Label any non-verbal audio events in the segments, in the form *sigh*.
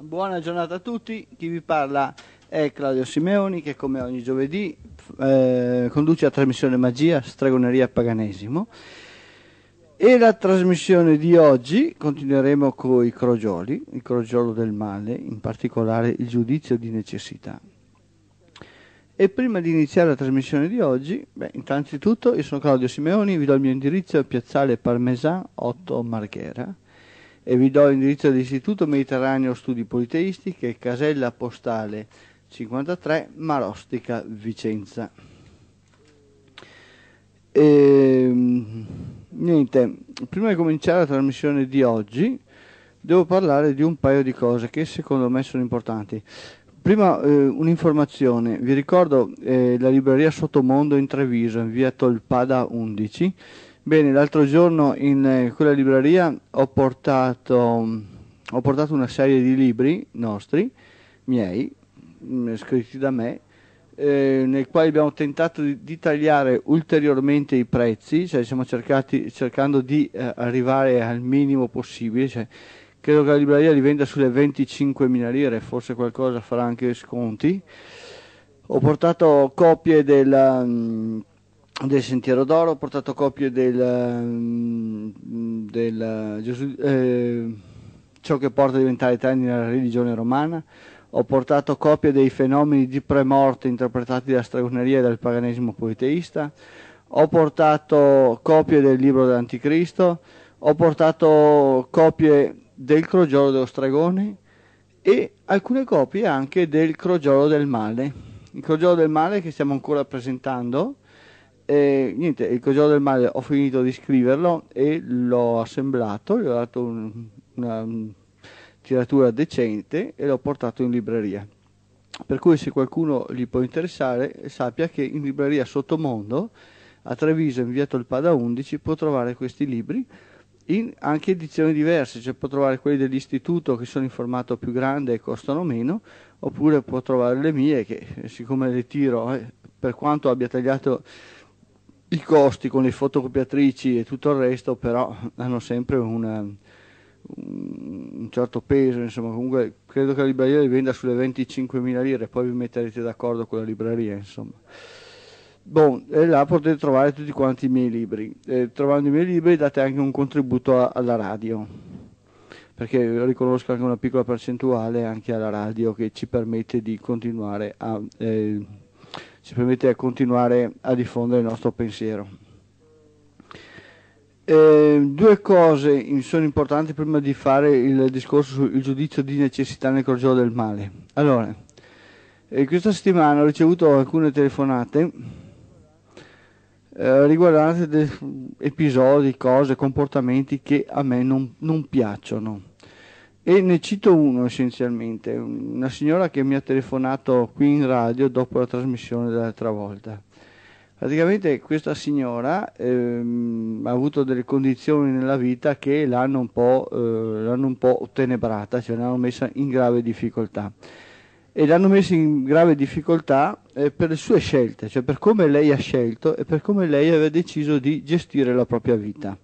Buona giornata a tutti, chi vi parla è Claudio Simeoni che come ogni giovedì eh, conduce la trasmissione Magia, Stregoneria e Paganesimo e la trasmissione di oggi continueremo con i crogioli, il crogiolo del male, in particolare il giudizio di necessità. E prima di iniziare la trasmissione di oggi, beh, innanzitutto io sono Claudio Simeoni, vi do il mio indirizzo, piazzale Parmesan 8 Marghera e vi do l'indirizzo dell'Istituto Mediterraneo Studi Politeistiche, casella postale 53, Marostica, Vicenza. E, ehm, niente, prima di cominciare la trasmissione di oggi, devo parlare di un paio di cose che secondo me sono importanti. Prima eh, un'informazione, vi ricordo eh, la libreria Sottomondo in Treviso, in via Tolpada 11 Bene, l'altro giorno eh, in quella libreria ho portato, ho portato, una serie di libri nostri, miei, mm, scritti da me, eh, nei quali abbiamo tentato di, di, tagliare ulteriormente i prezzi, cioè siamo cercati, cercando di eh, arrivare al minimo possibile. Cioè, credo che la libreria li venda sulle 25.000 lire, forse qualcosa farà anche sconti. Ho portato copie della mm, del Sentiero d'Oro, ho portato copie del, mm, del Gesù, eh, ciò che porta a diventare eterni nella religione romana, ho portato copie dei fenomeni di premorte interpretati dalla stregoneria e dal paganesimo politeista, ho portato copie del libro dell'Anticristo, ho portato copie del crogiolo dello stregone e alcune copie anche del crogiolo del male. Il crogiolo del male che stiamo ancora presentando, e niente, il Cogiolo del Mare ho finito di scriverlo e l'ho assemblato, gli ho dato un, una tiratura decente e l'ho portato in libreria. Per cui se qualcuno gli può interessare sappia che in libreria Sottomondo a Treviso in via Tolpada 11 può trovare questi libri in anche edizioni diverse, cioè può trovare quelli dell'istituto che sono in formato più grande e costano meno, oppure può trovare le mie che siccome le tiro, eh, per quanto abbia tagliato i costi con le fotocopiatrici e tutto il resto però hanno sempre una, un certo peso, insomma comunque credo che la libreria li venda sulle 25.000 lire, poi vi metterete d'accordo con la libreria insomma. Bon, e là potete trovare tutti quanti i miei libri. E trovando i miei libri date anche un contributo a, alla radio, perché riconosco anche una piccola percentuale anche alla radio che ci permette di continuare a... Eh, ci permette di continuare a diffondere il nostro pensiero. Eh, due cose sono importanti prima di fare il discorso sul giudizio di necessità nel corgeo del male. Allora, eh, questa settimana ho ricevuto alcune telefonate eh, riguardanti episodi, cose, comportamenti che a me non, non piacciono e ne cito uno essenzialmente, una signora che mi ha telefonato qui in radio dopo la trasmissione dell'altra volta. Praticamente questa signora ehm, ha avuto delle condizioni nella vita che l'hanno un po', eh, l'hanno un po ottenebrata, cioè l'hanno messa in grave difficoltà e l'hanno messa in grave difficoltà eh, per le sue scelte, cioè per come lei ha scelto e per come lei aveva deciso di gestire la propria vita.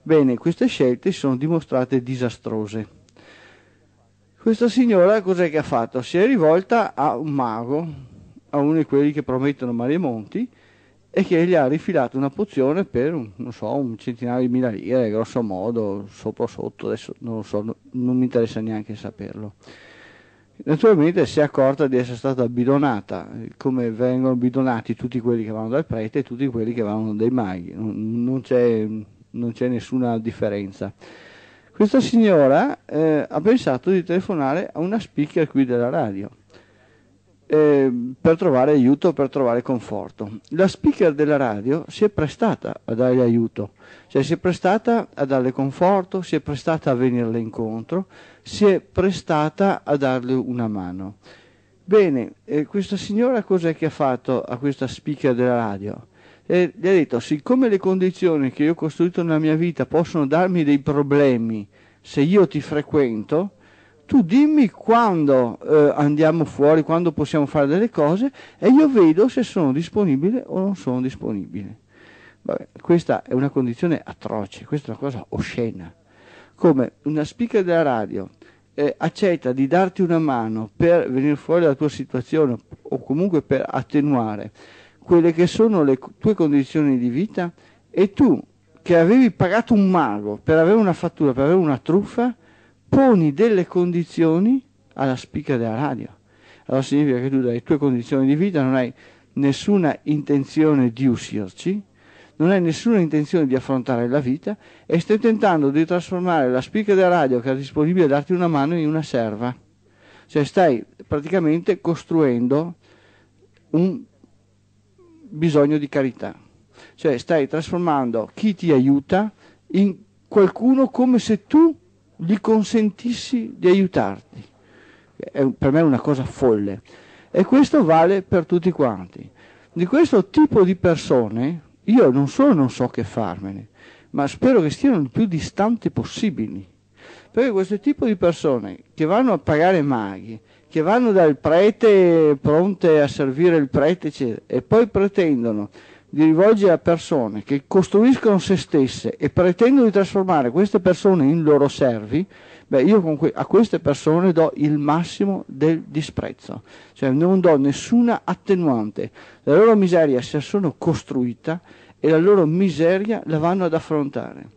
Bene, queste scelte si sono dimostrate disastrose. Questa signora cos'è che ha fatto? Si è rivolta a un mago, a uno di quelli che promettono mari e monti, e che gli ha rifilato una pozione per, non so, un centinaio di mila lire, grosso modo, sopra sotto, adesso non lo so, non, non mi interessa neanche saperlo. Naturalmente si è accorta di essere stata bidonata, come vengono bidonati tutti quelli che vanno dal prete e tutti quelli che vanno dai maghi, non, non, c'è, non c'è nessuna differenza. Questa signora eh, ha pensato di telefonare a una speaker qui della radio eh, per trovare aiuto, per trovare conforto. La speaker della radio si è prestata a darle aiuto, cioè si è prestata a darle conforto, si è prestata a venirle incontro, si è prestata a darle una mano. Bene, eh, questa signora cos'è che ha fatto a questa speaker della radio? e gli ha detto siccome le condizioni che io ho costruito nella mia vita possono darmi dei problemi se io ti frequento, tu dimmi quando eh, andiamo fuori, quando possiamo fare delle cose e io vedo se sono disponibile o non sono disponibile. Vabbè, questa è una condizione atroce, questa è una cosa oscena. Come una speaker della radio eh, accetta di darti una mano per venire fuori dalla tua situazione o comunque per attenuare quelle che sono le tue condizioni di vita e tu che avevi pagato un mago per avere una fattura, per avere una truffa, poni delle condizioni alla spica della radio. Allora significa che tu dalle tue condizioni di vita non hai nessuna intenzione di uscirci, non hai nessuna intenzione di affrontare la vita e stai tentando di trasformare la spica della radio che è disponibile a darti una mano in una serva. Cioè stai praticamente costruendo un bisogno di carità. Cioè stai trasformando chi ti aiuta in qualcuno come se tu gli consentissi di aiutarti. È, per me è una cosa folle. E questo vale per tutti quanti. Di questo tipo di persone io non solo non so che farmene, ma spero che stiano il più distanti possibili. Perché questo tipo di persone che vanno a pagare maghi, che vanno dal prete pronte a servire il prete e poi pretendono di rivolgere a persone che costruiscono se stesse e pretendono di trasformare queste persone in loro servi, beh, io que- a queste persone do il massimo del disprezzo, cioè non do nessuna attenuante. La loro miseria si sono costruita e la loro miseria la vanno ad affrontare.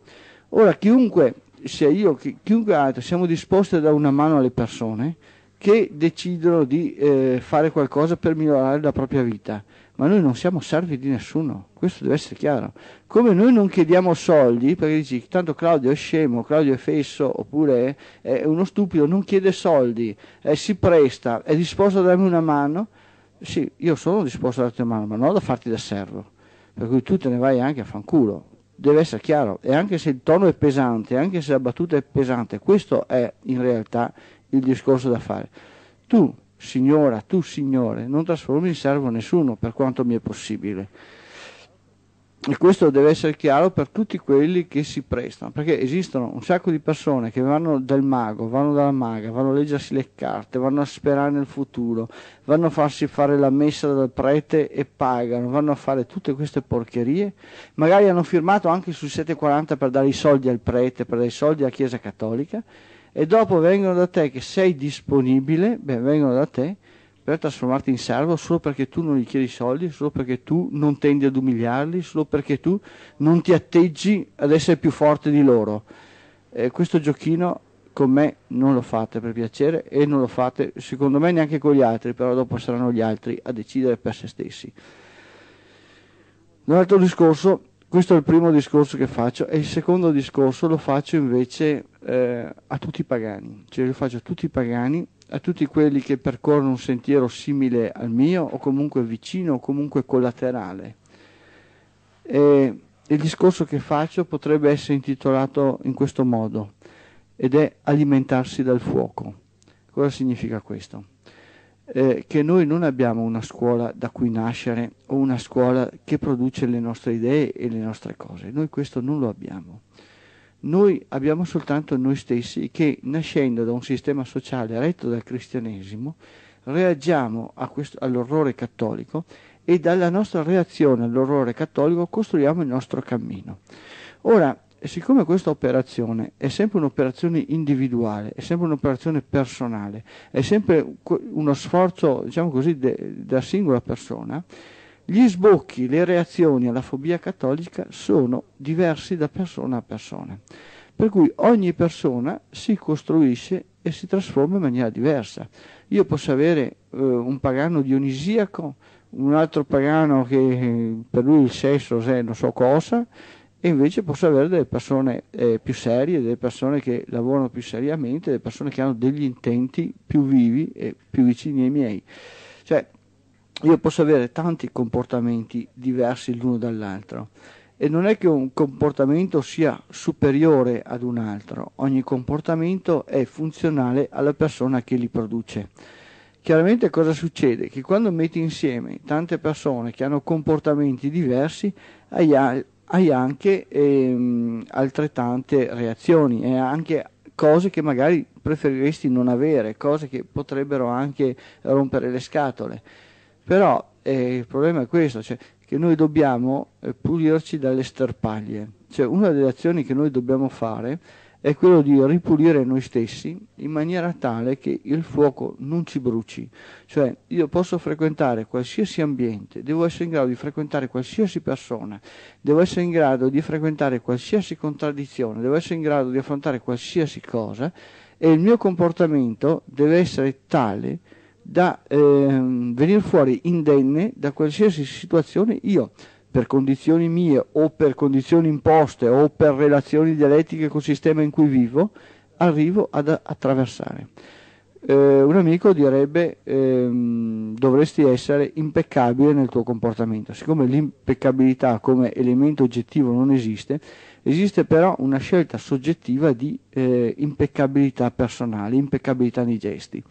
Ora, chiunque, sia io, chi- chiunque altro, siamo disposti a dare una mano alle persone, che decidono di eh, fare qualcosa per migliorare la propria vita. Ma noi non siamo servi di nessuno, questo deve essere chiaro. Come noi non chiediamo soldi, perché dici tanto Claudio è scemo, Claudio è fesso, oppure è uno stupido, non chiede soldi, eh, si presta, è disposto a darmi una mano, sì, io sono disposto a darti una mano, ma non da farti da servo. Per cui tu te ne vai anche a fanculo, deve essere chiaro, e anche se il tono è pesante, anche se la battuta è pesante, questo è in realtà il discorso da fare. Tu, signora, tu, signore, non trasformi in servo nessuno per quanto mi è possibile. E questo deve essere chiaro per tutti quelli che si prestano, perché esistono un sacco di persone che vanno dal mago, vanno dalla maga, vanno a leggersi le carte, vanno a sperare nel futuro, vanno a farsi fare la messa dal prete e pagano, vanno a fare tutte queste porcherie, magari hanno firmato anche sul 740 per dare i soldi al prete, per dare i soldi alla Chiesa Cattolica, e dopo vengono da te che sei disponibile, beh, vengono da te per trasformarti in servo solo perché tu non gli chiedi soldi, solo perché tu non tendi ad umiliarli, solo perché tu non ti atteggi ad essere più forte di loro. Eh, questo giochino con me non lo fate per piacere e non lo fate secondo me neanche con gli altri, però dopo saranno gli altri a decidere per se stessi. Un altro discorso questo è il primo discorso che faccio e il secondo discorso lo faccio invece eh, a tutti i pagani, cioè lo faccio a tutti i pagani, a tutti quelli che percorrono un sentiero simile al mio o comunque vicino o comunque collaterale. E il discorso che faccio potrebbe essere intitolato in questo modo ed è alimentarsi dal fuoco. Cosa significa questo? eh, che noi non abbiamo una scuola da cui nascere o una scuola che produce le nostre idee e le nostre cose. Noi questo non lo abbiamo. Noi abbiamo soltanto noi stessi che, nascendo da un sistema sociale retto dal cristianesimo, reagiamo all'orrore cattolico e dalla nostra reazione all'orrore cattolico costruiamo il nostro cammino. Ora, e siccome questa operazione è sempre un'operazione individuale, è sempre un'operazione personale, è sempre uno sforzo, diciamo così, da singola persona, gli sbocchi, le reazioni alla fobia cattolica sono diversi da persona a persona. Per cui ogni persona si costruisce e si trasforma in maniera diversa. Io posso avere eh, un pagano dionisiaco, un altro pagano che eh, per lui il sesso è non so cosa, e invece posso avere delle persone eh, più serie, delle persone che lavorano più seriamente, delle persone che hanno degli intenti più vivi e più vicini ai miei. Cioè, io posso avere tanti comportamenti diversi l'uno dall'altro e non è che un comportamento sia superiore ad un altro, ogni comportamento è funzionale alla persona che li produce. Chiaramente cosa succede? Che quando metti insieme tante persone che hanno comportamenti diversi, hai, hai anche ehm, altrettante reazioni e anche cose che magari preferiresti non avere, cose che potrebbero anche rompere le scatole. Però eh, il problema è questo, cioè, che noi dobbiamo eh, pulirci dalle sterpaglie. Cioè, una delle azioni che noi dobbiamo fare è quello di ripulire noi stessi in maniera tale che il fuoco non ci bruci. Cioè io posso frequentare qualsiasi ambiente, devo essere in grado di frequentare qualsiasi persona, devo essere in grado di frequentare qualsiasi contraddizione, devo essere in grado di affrontare qualsiasi cosa e il mio comportamento deve essere tale da ehm, venire fuori indenne da qualsiasi situazione io per condizioni mie o per condizioni imposte o per relazioni dialettiche col sistema in cui vivo, arrivo ad attraversare. Eh, un amico direbbe ehm, dovresti essere impeccabile nel tuo comportamento. Siccome l'impeccabilità come elemento oggettivo non esiste, esiste però una scelta soggettiva di eh, impeccabilità personale, impeccabilità nei gesti.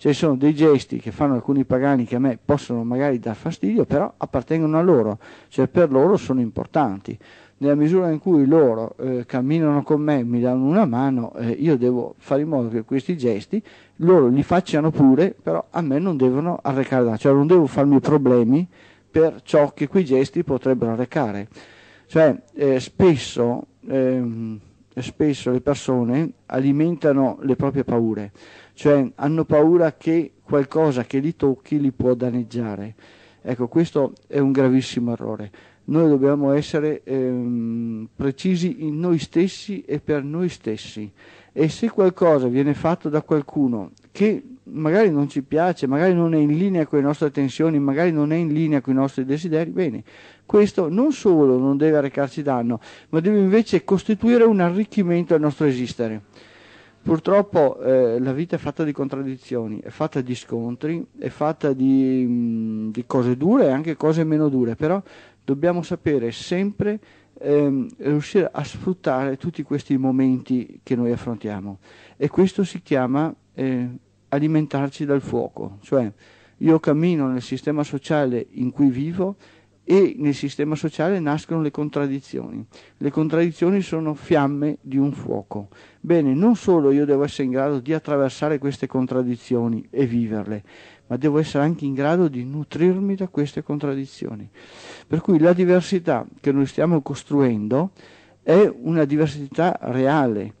Cioè ci sono dei gesti che fanno alcuni pagani che a me possono magari dar fastidio, però appartengono a loro, cioè per loro sono importanti. Nella misura in cui loro eh, camminano con me, mi danno una mano, eh, io devo fare in modo che questi gesti loro li facciano pure, però a me non devono arrecare danno, cioè non devo farmi problemi per ciò che quei gesti potrebbero arrecare. Cioè, eh, spesso, ehm, spesso le persone alimentano le proprie paure cioè hanno paura che qualcosa che li tocchi li può danneggiare. Ecco, questo è un gravissimo errore. Noi dobbiamo essere ehm, precisi in noi stessi e per noi stessi. E se qualcosa viene fatto da qualcuno che magari non ci piace, magari non è in linea con le nostre tensioni, magari non è in linea con i nostri desideri, bene, questo non solo non deve arrecarci danno, ma deve invece costituire un arricchimento al nostro esistere. Purtroppo eh, la vita è fatta di contraddizioni, è fatta di scontri, è fatta di, mm, di cose dure e anche cose meno dure, però dobbiamo sapere sempre ehm, riuscire a sfruttare tutti questi momenti che noi affrontiamo e questo si chiama eh, alimentarci dal fuoco, cioè io cammino nel sistema sociale in cui vivo e nel sistema sociale nascono le contraddizioni. Le contraddizioni sono fiamme di un fuoco. Bene, non solo io devo essere in grado di attraversare queste contraddizioni e viverle, ma devo essere anche in grado di nutrirmi da queste contraddizioni. Per cui la diversità che noi stiamo costruendo è una diversità reale,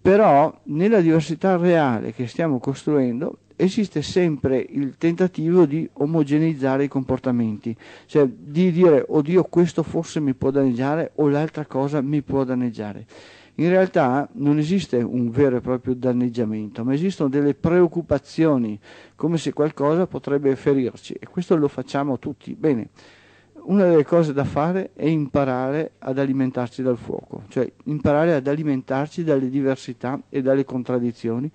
però nella diversità reale che stiamo costruendo esiste sempre il tentativo di omogeneizzare i comportamenti, cioè di dire oddio questo forse mi può danneggiare o l'altra cosa mi può danneggiare. In realtà non esiste un vero e proprio danneggiamento, ma esistono delle preoccupazioni, come se qualcosa potrebbe ferirci e questo lo facciamo tutti. Bene, una delle cose da fare è imparare ad alimentarci dal fuoco, cioè imparare ad alimentarci dalle diversità e dalle contraddizioni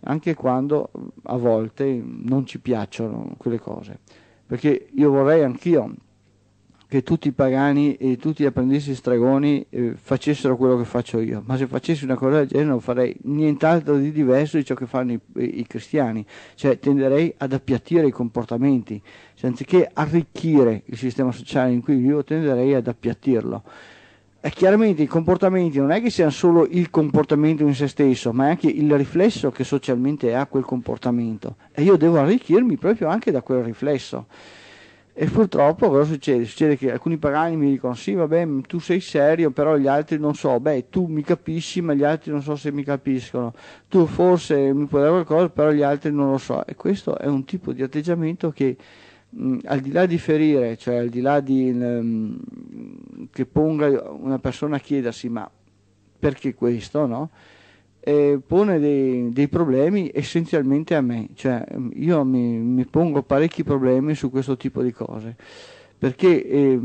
anche quando a volte non ci piacciono quelle cose. Perché io vorrei anch'io che tutti i pagani e tutti gli apprendisti stregoni eh, facessero quello che faccio io, ma se facessi una cosa del genere non farei nient'altro di diverso di ciò che fanno i, i, cristiani, cioè tenderei ad appiattire i comportamenti, cioè, anziché arricchire il sistema sociale in cui vivo tenderei ad appiattirlo. E chiaramente i comportamenti non è che siano solo il comportamento in se stesso, ma è anche il riflesso che socialmente ha quel comportamento. E io devo arricchirmi proprio anche da quel riflesso. E purtroppo cosa succede? Succede che alcuni pagani mi dicono sì vabbè tu sei serio però gli altri non so, beh tu mi capisci ma gli altri non so se mi capiscono, tu forse mi puoi dare qualcosa però gli altri non lo so e questo è un tipo di atteggiamento che mh, mm, al di là di ferire, cioè al di là di, mh, mm, che ponga una persona a chiedersi ma perché questo, no? E pone dei, dei, problemi essenzialmente a me, cioè mm, io mi, mi, pongo parecchi problemi su questo tipo di cose, perché eh,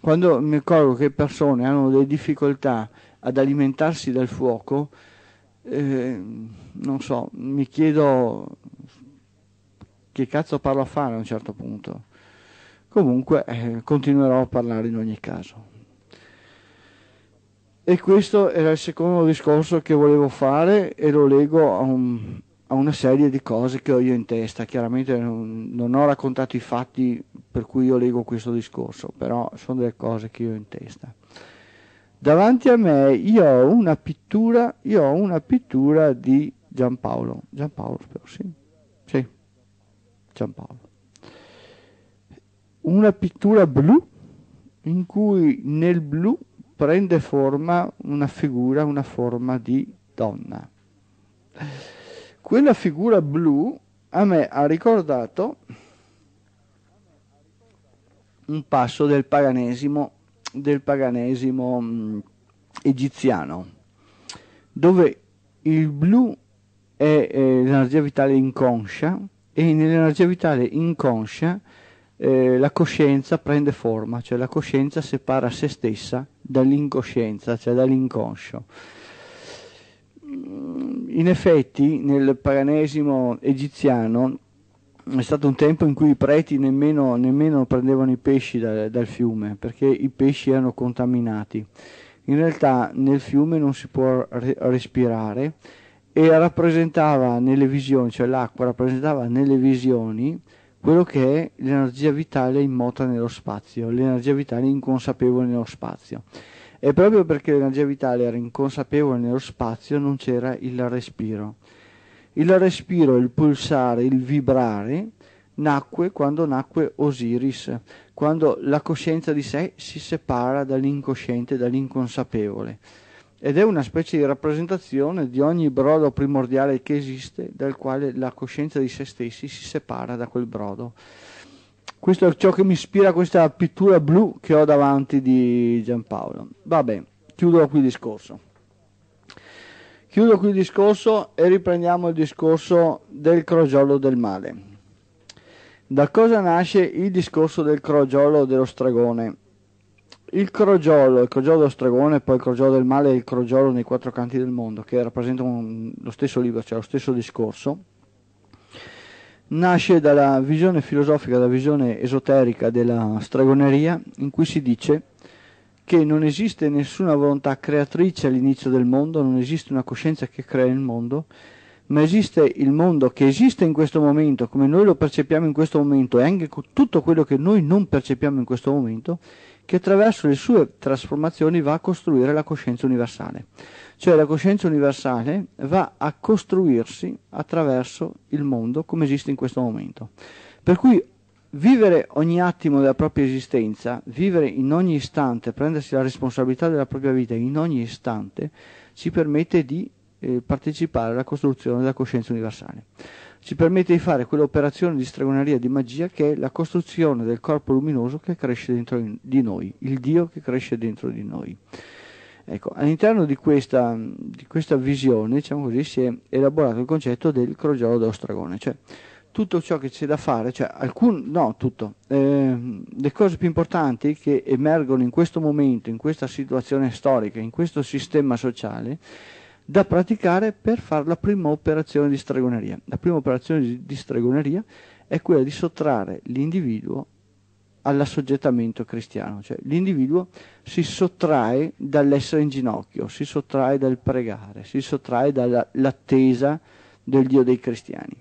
quando mi accorgo che persone hanno delle difficoltà ad alimentarsi dal fuoco, eh, non so, mi chiedo che cazzo parlo a fare a un certo punto? Comunque eh, continuerò a parlare in ogni caso. E questo era il secondo discorso che volevo fare e lo leggo a, un, a una serie di cose che ho io in testa. Chiaramente non, non, ho raccontato i fatti per cui io leggo questo discorso, però sono delle cose che io ho in testa. Davanti a me io ho una pittura, io ho una pittura di Giampaolo, Giampaolo spero sì, Giampaolo. Una pittura blu in cui nel blu prende forma una figura, una forma di donna. Quella figura blu a me ha ricordato un passo del paganesimo, del paganesimo mh, mm, egiziano, dove il blu è eh, l'energia vitale inconscia, e nell'energia vitale inconscia eh, la coscienza prende forma, cioè la coscienza separa se stessa dall'incoscienza, cioè dall'inconscio. Mm, in effetti nel paganesimo egiziano è stato un tempo in cui i preti nemmeno, nemmeno prendevano i pesci da, dal fiume perché i pesci erano contaminati. In realtà nel fiume non si può re respirare e rappresentava nelle visioni, cioè l'acqua rappresentava nelle visioni quello che è l'energia vitale immota nello spazio, l'energia vitale inconsapevole nello spazio. E proprio perché l'energia vitale era inconsapevole nello spazio non c'era il respiro. Il respiro, il pulsare, il vibrare nacque quando nacque Osiris, quando la coscienza di sé si separa dall'incosciente, dall'inconsapevole ed è una specie di rappresentazione di ogni brodo primordiale che esiste, dal quale la coscienza di se stessi si separa da quel brodo. Questo è ciò che mi ispira a questa pittura blu che ho davanti di Giampaolo. Vabbè, chiudo qui il discorso. Chiudo qui il discorso e riprendiamo il discorso del crogiolo del male. Da cosa nasce il discorso del crogiolo dello stregone? il crogiolo, il crogiolo dello stregone, poi il crogiolo del male e il crogiolo nei quattro canti del mondo, che rappresentano lo stesso libro, cioè lo stesso discorso, nasce dalla visione filosofica, dalla visione esoterica della stregoneria, in cui si dice che non esiste nessuna volontà creatrice all'inizio del mondo, non esiste una coscienza che crea il mondo, ma esiste il mondo che esiste in questo momento, come noi lo percepiamo in questo momento, e anche tutto quello che noi non percepiamo in questo momento, che attraverso le sue trasformazioni va a costruire la coscienza universale. Cioè la coscienza universale va a costruirsi attraverso il mondo come esiste in questo momento. Per cui vivere ogni attimo della propria esistenza, vivere in ogni istante, prendersi la responsabilità della propria vita in ogni istante, ci permette di eh, partecipare alla costruzione della coscienza universale ci permette di fare quell'operazione di stregoneria, di magia che è la costruzione del corpo luminoso che cresce dentro di noi, il Dio che cresce dentro di noi. Ecco, all'interno di questa, di questa visione, diciamo così, si è elaborato il concetto del crogiolo dello stregone, cioè tutto ciò che c'è da fare, cioè alcun, no, tutto, eh, le cose più importanti che emergono in questo momento, in questa situazione storica, in questo sistema sociale, da praticare per fare la prima operazione di stregoneria. La prima operazione di stregoneria è quella di sottrarre l'individuo all'assoggettamento cristiano, cioè l'individuo si sottrae dall'essere in ginocchio, si sottrae dal pregare, si sottrae dall'attesa del Dio dei cristiani.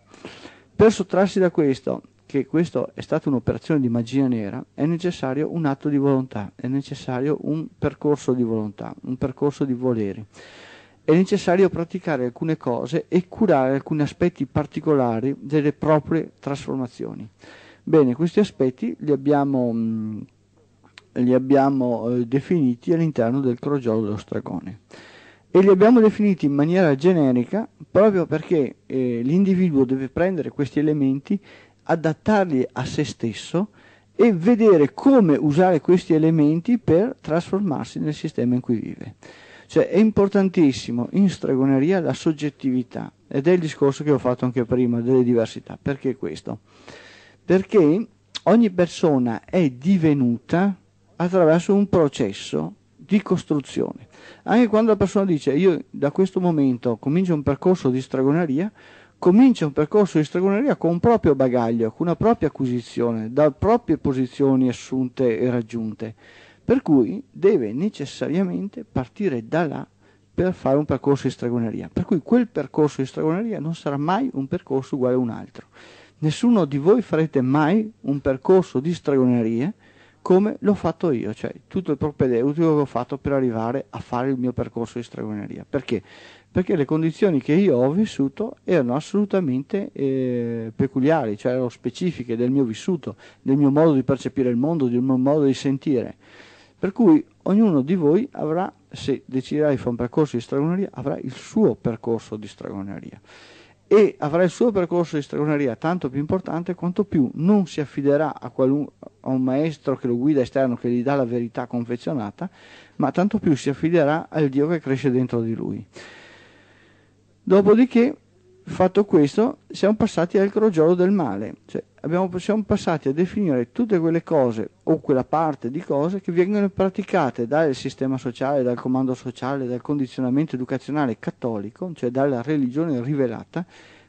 Per sottrarsi da questo, che questo è stata un'operazione di magia nera, è necessario un atto di volontà, è necessario un percorso di volontà, un percorso di voleri è necessario praticare alcune cose e curare alcuni aspetti particolari delle proprie trasformazioni. Bene, questi aspetti li abbiamo, mm, li abbiamo eh, definiti all'interno del crogiolo dello stragone e li abbiamo definiti in maniera generica proprio perché eh, l'individuo deve prendere questi elementi, adattarli a se stesso e vedere come usare questi elementi per trasformarsi nel sistema in cui vive. Cioè è importantissimo in stregoneria la soggettività ed è il discorso che ho fatto anche prima delle diversità. Perché questo? Perché ogni persona è divenuta attraverso un processo di costruzione. Anche quando la persona dice io da questo momento comincio un percorso di stregoneria, comincia un percorso di stregoneria con un proprio bagaglio, con una propria acquisizione, da proprie posizioni assunte e raggiunte per cui deve necessariamente partire da là per fare un percorso di stragoneria. Per cui quel percorso di stragoneria non sarà mai un percorso uguale a un altro. Nessuno di voi farete mai un percorso di stregoneria come l'ho fatto io, cioè tutto il propedeutico che ho fatto per arrivare a fare il mio percorso di stragoneria. Perché? Perché le condizioni che io ho vissuto erano assolutamente eh, peculiari, cioè erano specifiche del mio vissuto, del mio modo di percepire il mondo, del mio modo di sentire. Per cui ognuno di voi avrà, se deciderà di fare un percorso di stragoneria, avrà il suo percorso di stragoneria. e avrà il suo percorso di stregoneria tanto più importante quanto più non si affiderà a, a, un maestro che lo guida esterno, che gli dà la verità confezionata, ma tanto più si affiderà al Dio che cresce dentro di lui. Dopodiché Fatto questo, siamo passati al crogiolo del male, cioè abbiamo, siamo passati a definire tutte quelle cose o quella parte di cose che vengono praticate dal sistema sociale, dal comando sociale, dal condizionamento educazionale cattolico, cioè dalla religione rivelata,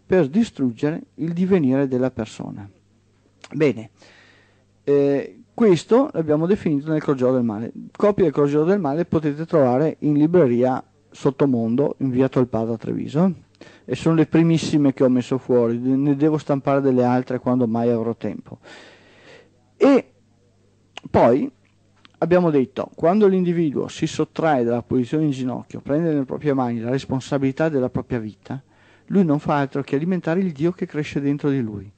per distruggere il divenire della persona. Bene, eh, questo l'abbiamo definito nel crogiolo del male. Copie del crogiolo del male potete trovare in libreria Sottomondo, inviato al padre a Treviso e sono le primissime che ho messo fuori, ne devo stampare delle altre quando mai avrò tempo. E poi abbiamo detto, quando l'individuo si sottrae dalla posizione in ginocchio, prende nelle proprie mani la responsabilità della propria vita, lui non fa altro che alimentare il Dio che cresce dentro di lui.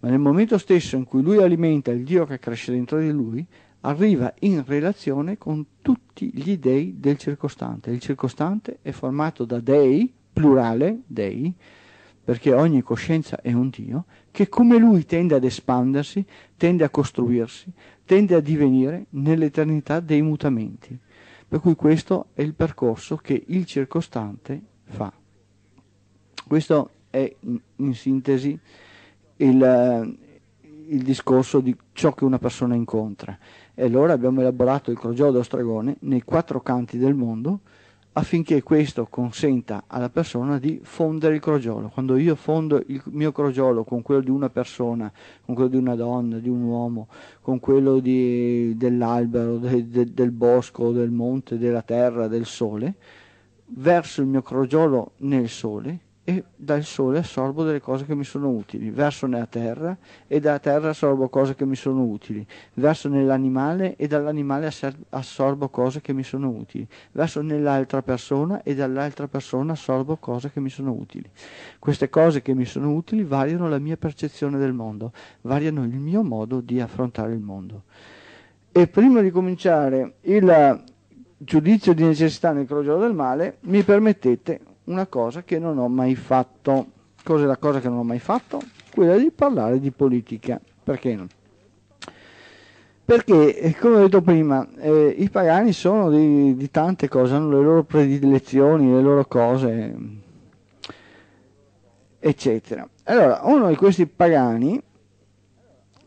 Ma nel momento stesso in cui lui alimenta il Dio che cresce dentro di lui, arriva in relazione con tutti gli dei del circostante. Il circostante è formato da dei, plurale, dei, perché ogni coscienza è un Dio, che come lui tende ad espandersi, tende a costruirsi, tende a divenire nell'eternità dei mutamenti. Per cui questo è il percorso che il circostante fa. Questo è in sintesi il, eh, il discorso di ciò che una persona incontra. E allora abbiamo elaborato il crogiolo dello stregone nei quattro canti del mondo, affinché questo consenta alla persona di fondere il crogiolo. Quando io fondo il mio crogiolo con quello di una persona, con quello di una donna, di un uomo, con quello di, dell'albero, de, de, del bosco, del monte, della terra, del sole, verso il mio crogiolo nel sole, e dal sole assorbo delle cose che mi sono utili, verso nella terra e dalla terra assorbo cose che mi sono utili, verso nell'animale e dall'animale assorbo cose che mi sono utili, verso nell'altra persona e dall'altra persona assorbo cose che mi sono utili. Queste cose che mi sono utili variano la mia percezione del mondo, variano il mio modo di affrontare il mondo. E prima di cominciare il giudizio di necessità nel crogiolo del male, mi permettete una cosa che non ho mai fatto. Cos'è la cosa che non ho mai fatto? Quella di parlare di politica. Perché no? Perché, eh, come ho detto prima, eh, i pagani sono di, di tante cose, hanno le loro predilezioni, le loro cose, eccetera. Allora, uno di questi pagani,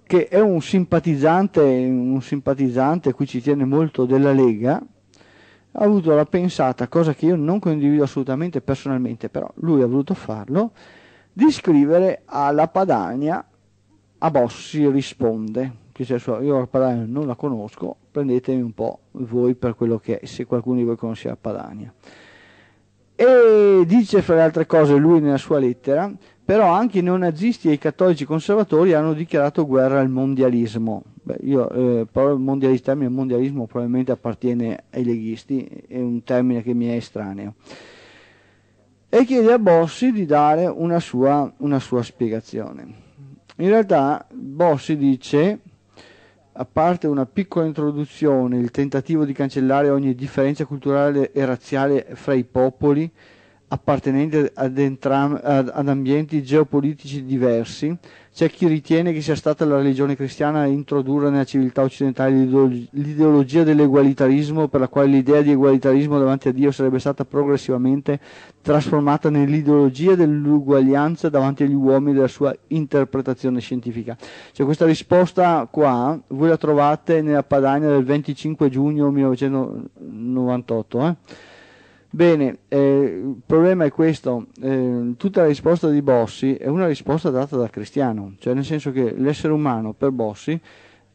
che è un simpatizzante, un simpatizzante, qui ci tiene molto della Lega, ha avuto la pensata, cosa che io non condivido assolutamente personalmente, però lui ha voluto farlo, di scrivere alla Padania a Bossi risponde. Io la Padania non la conosco, prendetemi un po' voi per quello che è, se qualcuno di voi conosce la Padania. E dice fra le altre cose lui nella sua lettera, però anche i neonazisti e i cattolici conservatori hanno dichiarato guerra al mondialismo. Beh, io, eh, il termine mondialismo probabilmente appartiene ai leghisti, è un termine che mi è estraneo. E chiede a Bossi di dare una sua, una sua spiegazione. In realtà Bossi dice, a parte una piccola introduzione, il tentativo di cancellare ogni differenza culturale e razziale fra i popoli, appartenenti ad, entram- ad ambienti geopolitici diversi, c'è chi ritiene che sia stata la religione cristiana a introdurre nella civiltà occidentale l'ideologia dell'egualitarismo, per la quale l'idea di egualitarismo davanti a Dio sarebbe stata progressivamente trasformata nell'ideologia dell'uguaglianza davanti agli uomini della sua interpretazione scientifica. Cioè questa risposta qua voi la trovate nella Padania del 25 giugno 1998. Eh? Bene, eh, il problema è questo, eh, tutta la risposta di Bossi è una risposta data da Cristiano, cioè nel senso che l'essere umano per Bossi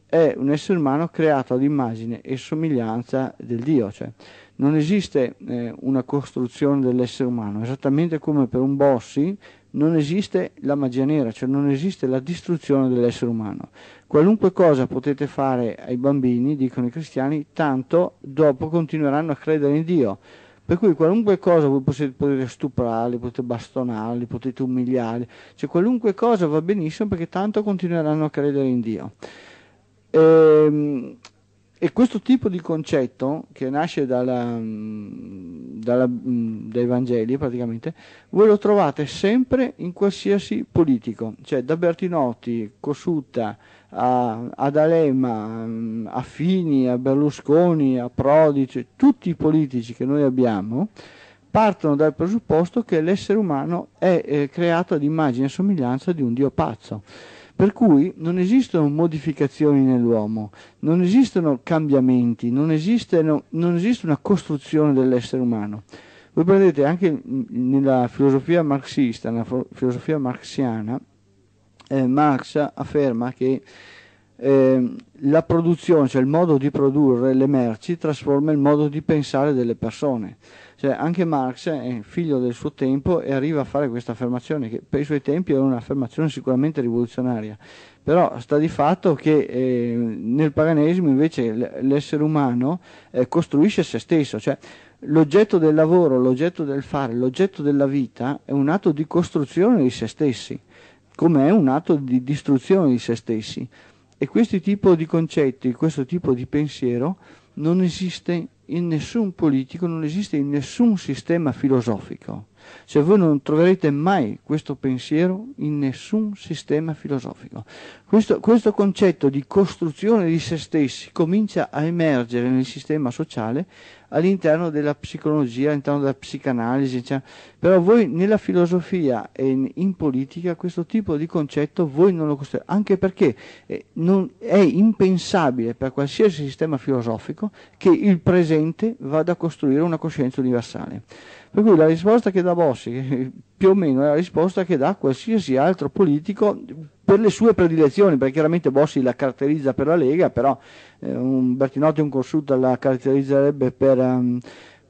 è un essere umano creato ad immagine e somiglianza del Dio, cioè non esiste eh, una costruzione dell'essere umano, esattamente come per un Bossi non esiste la magia nera, cioè non esiste la distruzione dell'essere umano. Qualunque cosa potete fare ai bambini, dicono i cristiani, tanto dopo continueranno a credere in Dio per cui qualunque cosa voi potete, potete stuprarli, potete bastonarli, potete umiliarli, cioè qualunque cosa va benissimo perché tanto continueranno a credere in Dio. E, ehm, e questo tipo di concetto che nasce dalla, dalla, dai Vangeli praticamente, voi lo trovate sempre in qualsiasi politico, cioè da Bertinotti, Cossutta, a, ad Alema, mm, a Fini, a Berlusconi, a Prodice, tutti i politici che noi abbiamo, partono dal presupposto che l'essere umano è eh, creato ad immagine e somiglianza di un Dio pazzo. Per cui non esistono modificazioni nell'uomo, non esistono cambiamenti, non esiste, no, non esiste una costruzione dell'essere umano. Voi prendete anche mm, nella filosofia marxista, nella filosofia marxiana, eh, Marx afferma che eh, la produzione, cioè il modo di produrre le merci, trasforma il modo di pensare delle persone. Cioè, anche Marx è figlio del suo tempo e arriva a fare questa affermazione, che per i suoi tempi era un'affermazione sicuramente rivoluzionaria, però sta di fatto che eh, nel paganesimo invece l'essere umano eh, costruisce se stesso, cioè l'oggetto del lavoro, l'oggetto del fare, l'oggetto della vita è un atto di costruzione di se stessi come è un atto di distruzione di se stessi. E questo tipo di concetti, questo tipo di pensiero non esiste in nessun politico, non esiste in nessun sistema filosofico. Cioè voi non troverete mai questo pensiero in nessun sistema filosofico. Questo, questo concetto di costruzione di se stessi comincia a emergere nel sistema sociale all'interno della psicologia, all'interno della psicanalisi, cioè, però voi nella filosofia e in, in, politica questo tipo di concetto voi non lo costruite, anche perché eh, non, è impensabile per qualsiasi sistema filosofico che il presente vada a costruire una coscienza universale. Per cui la risposta che dà Bossi *laughs* più o meno è la risposta che dà qualsiasi altro politico per le sue predilezioni, perché chiaramente Bossi la caratterizza per la Lega, però eh, un Bertinotti e un Consulta la caratterizzerebbe per... Um,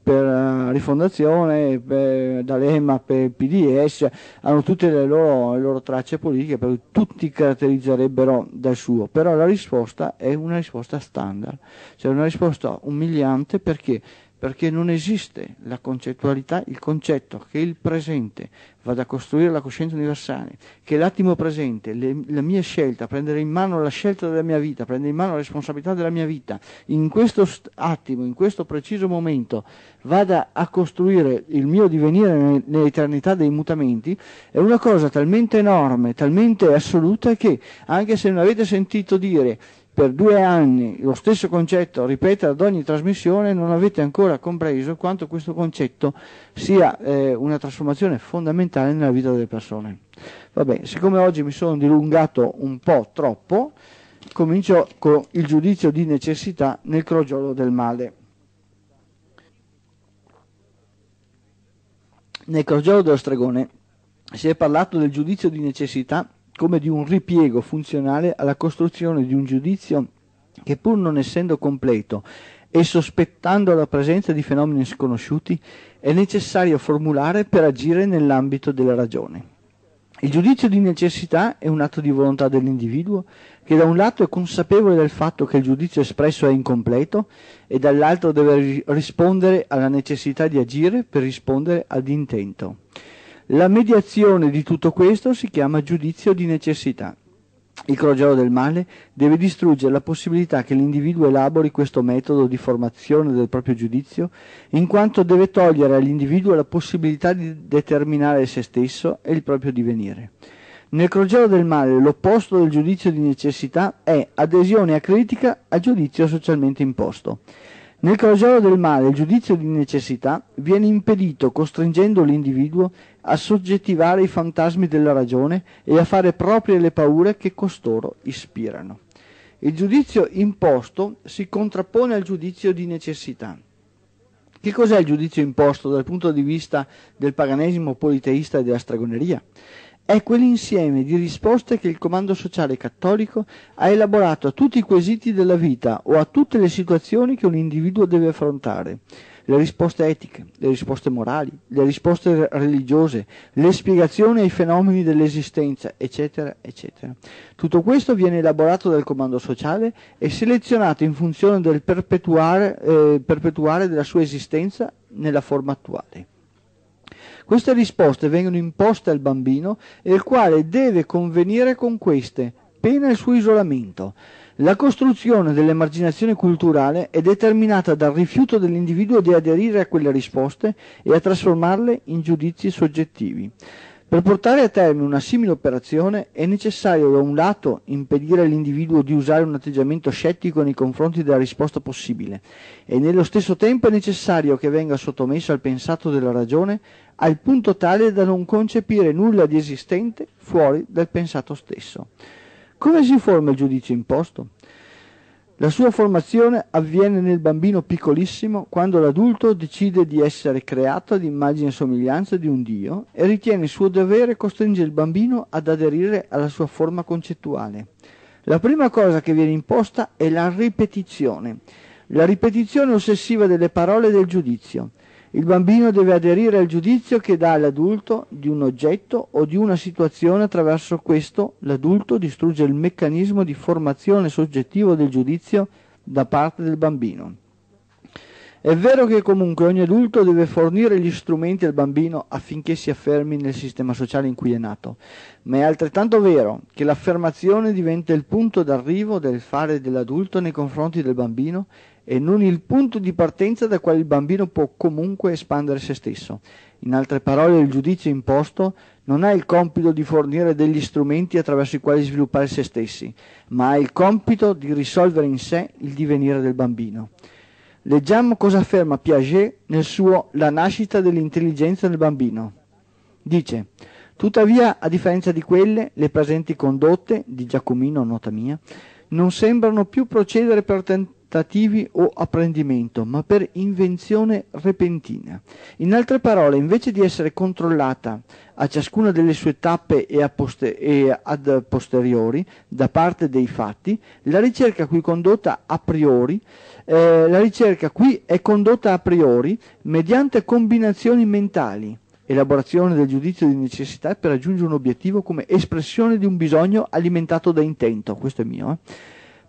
per eh, Rifondazione, per D'Alema, per PDS, hanno tutte le loro, le loro tracce politiche, per cui tutti caratterizzerebbero dal suo, però la risposta è una risposta standard, cioè una risposta umiliante perché perché non esiste la concettualità, il concetto che il presente vada a costruire la coscienza universale, che l'attimo presente, le, la mia scelta, prendere in mano la scelta della mia vita, prendere in mano la responsabilità della mia vita, in questo attimo, in questo preciso momento, vada a costruire il mio divenire nell'eternità dei mutamenti, è una cosa talmente enorme, talmente assoluta che anche se non avete sentito dire per due anni lo stesso concetto ripete ad ogni trasmissione, non avete ancora compreso quanto questo concetto sia eh, una trasformazione fondamentale nella vita delle persone. Vabbè, siccome oggi mi sono dilungato un po' troppo, comincio con il giudizio di necessità nel crogiolo del male. Nel crogiolo dello stregone si è parlato del giudizio di necessità come di un ripiego funzionale alla costruzione di un giudizio che pur non essendo completo e sospettando la presenza di fenomeni sconosciuti, è necessario formulare per agire nell'ambito della ragione. Il giudizio di necessità è un atto di volontà dell'individuo che da un lato è consapevole del fatto che il giudizio espresso è incompleto e dall'altro deve rispondere alla necessità di agire per rispondere ad intento. La mediazione di tutto questo si chiama giudizio di necessità. Il crogiolo del male deve distruggere la possibilità che l'individuo elabori questo metodo di formazione del proprio giudizio, in quanto deve togliere all'individuo la possibilità di determinare se stesso e il proprio divenire. Nel crogiolo del male l'opposto del giudizio di necessità è adesione a critica a giudizio socialmente imposto. Nel causare del male il giudizio di necessità viene impedito costringendo l'individuo a soggettivare i fantasmi della ragione e a fare proprie le paure che costoro ispirano. Il giudizio imposto si contrappone al giudizio di necessità. Che cos'è il giudizio imposto dal punto di vista del paganesimo politeista e della stregoneria? è quell'insieme di risposte che il Comando Sociale Cattolico ha elaborato a tutti i quesiti della vita o a tutte le situazioni che un individuo deve affrontare. Le risposte etiche, le risposte morali, le risposte religiose, le spiegazioni ai fenomeni dell'esistenza, eccetera, eccetera. Tutto questo viene elaborato dal Comando Sociale e selezionato in funzione del perpetuare, eh, perpetuare della sua esistenza nella forma attuale. Queste risposte vengono imposte al bambino, il quale deve convenire con queste, pena il suo isolamento. La costruzione dell'emarginazione culturale è determinata dal rifiuto dell'individuo di aderire a quelle risposte e a trasformarle in giudizi soggettivi. Per portare a termine una simile operazione è necessario da un lato impedire all'individuo di usare un atteggiamento scettico nei confronti della risposta possibile e nello stesso tempo è necessario che venga sottomesso al pensato della ragione al punto tale da non concepire nulla di esistente fuori dal pensato stesso. Come si forma il giudizio imposto? La sua formazione avviene nel bambino piccolissimo quando l'adulto decide di essere creato ad immagine e somiglianza di un Dio e ritiene suo dovere costringere il bambino ad aderire alla sua forma concettuale. La prima cosa che viene imposta è la ripetizione, la ripetizione ossessiva delle parole del giudizio. Il bambino deve aderire al giudizio che dà l'adulto di un oggetto o di una situazione attraverso questo l'adulto distrugge il meccanismo di formazione soggettivo del giudizio da parte del bambino. È vero che comunque ogni adulto deve fornire gli strumenti al bambino affinché si affermi nel sistema sociale in cui è nato, ma è altrettanto vero che l'affermazione diventa il punto d'arrivo del fare dell'adulto nei confronti del bambino e non il punto di partenza da quale il bambino può comunque espandere se stesso. In altre parole, il giudizio imposto non ha il compito di fornire degli strumenti attraverso i quali sviluppare se stessi, ma ha il compito di risolvere in sé il divenire del bambino. Leggiamo cosa afferma Piaget nel suo La nascita dell'intelligenza del bambino. Dice, tuttavia, a differenza di quelle, le presenti condotte, di Giacomino, nota mia, non sembrano più procedere per tentare tentativi o apprendimento, ma per invenzione repentina. In altre parole, invece di essere controllata a ciascuna delle sue tappe e, poster- e ad posteriori da parte dei fatti, la ricerca qui condotta a priori eh, la ricerca qui è condotta a priori mediante combinazioni mentali, elaborazione del giudizio di necessità per raggiungere un obiettivo come espressione di un bisogno alimentato da intento, questo è mio, eh?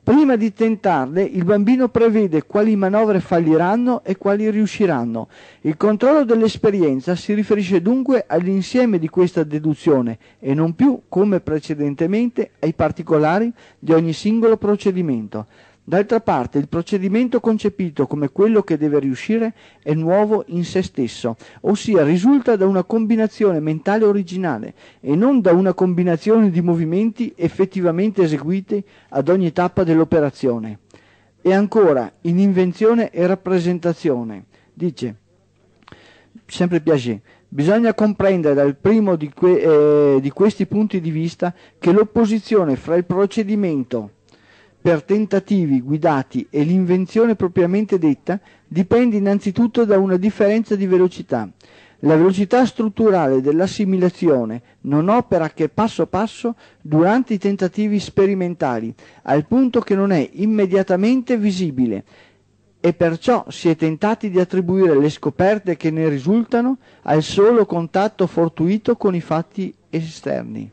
Prima di tentarle, il bambino prevede quali manovre falliranno e quali riusciranno. Il controllo dell'esperienza si riferisce dunque all'insieme di questa deduzione e non più, come precedentemente, ai particolari di ogni singolo procedimento. D'altra parte, il procedimento concepito come quello che deve riuscire è nuovo in se stesso, ossia risulta da una combinazione mentale originale e non da una combinazione di movimenti effettivamente eseguiti ad ogni tappa dell'operazione. E ancora, in invenzione e rappresentazione, dice sempre Piaget, Bisogna comprendere dal primo di, que eh, di questi punti di vista che l'opposizione fra il procedimento per tentativi guidati e l'invenzione propriamente detta dipende innanzitutto da una differenza di velocità. La velocità strutturale dell'assimilazione non opera che passo passo durante i tentativi sperimentali, al punto che non è immediatamente visibile, e perciò si è tentati di attribuire le scoperte che ne risultano al solo contatto fortuito con i fatti esterni.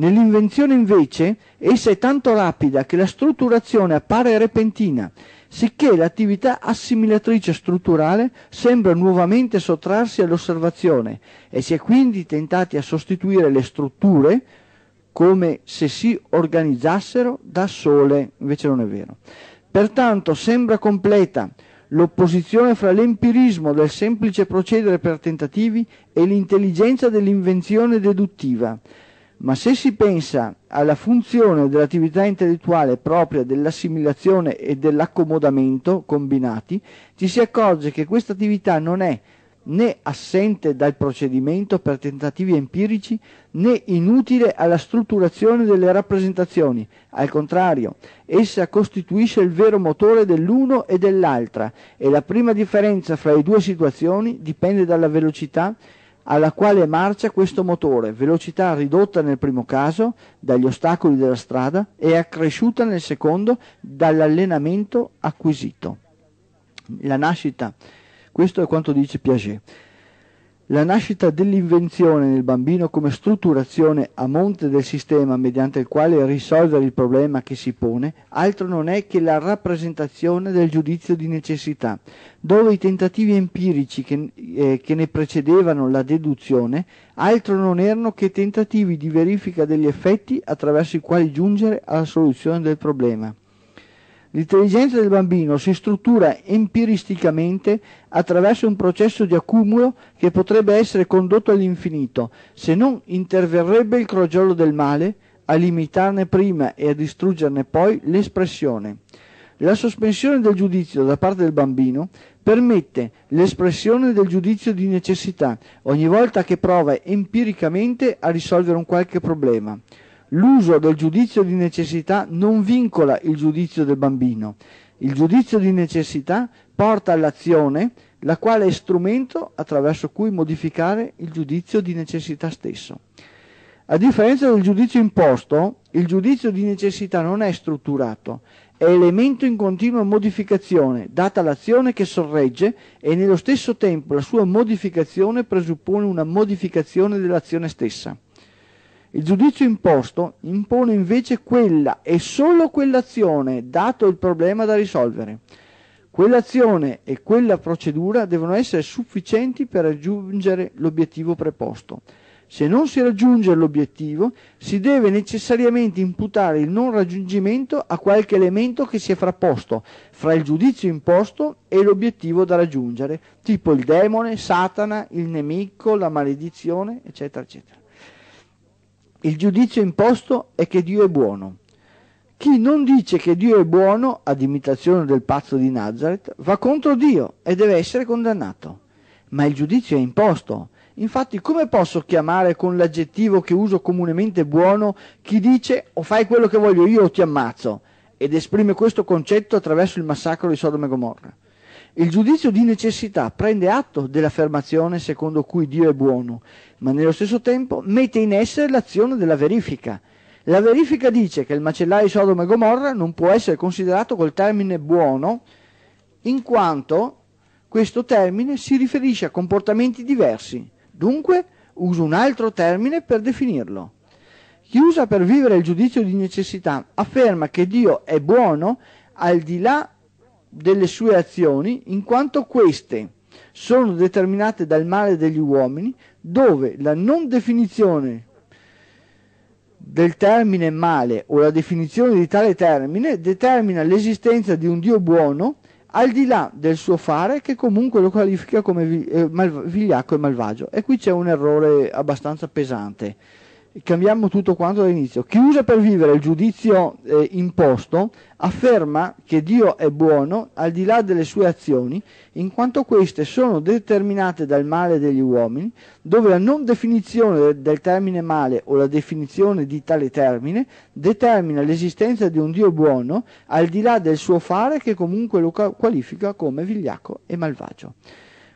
Nell'invenzione invece essa è tanto rapida che la strutturazione appare repentina, sicché l'attività assimilatrice strutturale sembra nuovamente sottrarsi all'osservazione e si è quindi tentati a sostituire le strutture come se si organizzassero da sole, invece non è vero. Pertanto sembra completa l'opposizione fra l'empirismo del semplice procedere per tentativi e l'intelligenza dell'invenzione deduttiva ma se si pensa alla funzione dell'attività intellettuale propria dell'assimilazione e dell'accomodamento combinati, ci si accorge che questa attività non è né assente dal procedimento per tentativi empirici né inutile alla strutturazione delle rappresentazioni, al contrario, essa costituisce il vero motore dell'uno e dell'altra e la prima differenza fra le due situazioni dipende dalla velocità alla quale marcia questo motore, velocità ridotta nel primo caso dagli ostacoli della strada e accresciuta nel secondo dall'allenamento acquisito. La nascita, questo è quanto dice Piaget, la nascita dell'invenzione nel bambino come strutturazione a monte del sistema mediante il quale risolvere il problema che si pone altro non è che la rappresentazione del giudizio di necessità, dove i tentativi empirici che, eh, che ne precedevano la deduzione altro non erano che tentativi di verifica degli effetti attraverso i quali giungere alla soluzione del problema. L'intelligenza del bambino si struttura empiristicamente attraverso un processo di accumulo che potrebbe essere condotto all'infinito, se non interverrebbe il crogiolo del male a limitarne prima e a distruggerne poi l'espressione. La sospensione del giudizio da parte del bambino permette l'espressione del giudizio di necessità ogni volta che prova empiricamente a risolvere un qualche problema. L'uso del giudizio di necessità non vincola il giudizio del bambino. Il giudizio di necessità porta all'azione, la quale è strumento attraverso cui modificare il giudizio di necessità stesso. A differenza del giudizio imposto, il giudizio di necessità non è strutturato, è elemento in continua modificazione, data l'azione che sorregge e nello stesso tempo la sua modificazione presuppone una modificazione dell'azione stessa. Il giudizio imposto impone invece quella e solo quell'azione, dato il problema da risolvere. Quell'azione e quella procedura devono essere sufficienti per raggiungere l'obiettivo preposto. Se non si raggiunge l'obiettivo, si deve necessariamente imputare il non raggiungimento a qualche elemento che si è frapposto fra il giudizio imposto e l'obiettivo da raggiungere, tipo il demone, Satana, il nemico, la maledizione, eccetera, eccetera. Il giudizio imposto è che Dio è buono. Chi non dice che Dio è buono, ad imitazione del pazzo di Nazareth, va contro Dio e deve essere condannato. Ma il giudizio è imposto. Infatti, come posso chiamare con l'aggettivo che uso comunemente buono chi dice o fai quello che voglio io o ti ammazzo? ed esprime questo concetto attraverso il massacro di Sodome e Gomorra? Il giudizio di necessità prende atto dell'affermazione secondo cui Dio è buono, ma nello stesso tempo mette in essere l'azione della verifica. La verifica dice che il macellaio di Sodoma e Gomorra non può essere considerato col termine buono, in quanto questo termine si riferisce a comportamenti diversi, dunque uso un altro termine per definirlo. Chi usa per vivere il giudizio di necessità afferma che Dio è buono al di là delle sue azioni, in quanto queste sono determinate dal male degli uomini, dove la non definizione del termine male o la definizione di tale termine determina l'esistenza di un Dio buono al di là del suo fare che comunque lo qualifica come eh, vigliacco e malvagio. E qui c'è un errore abbastanza pesante cambiamo tutto quanto dall'inizio. Chi usa per vivere il giudizio eh, imposto afferma che Dio è buono al di là delle sue azioni, in quanto queste sono determinate dal male degli uomini, dove la non definizione del termine male o la definizione di tale termine determina l'esistenza di un Dio buono al di là del suo fare che comunque lo qualifica come vigliacco e malvagio.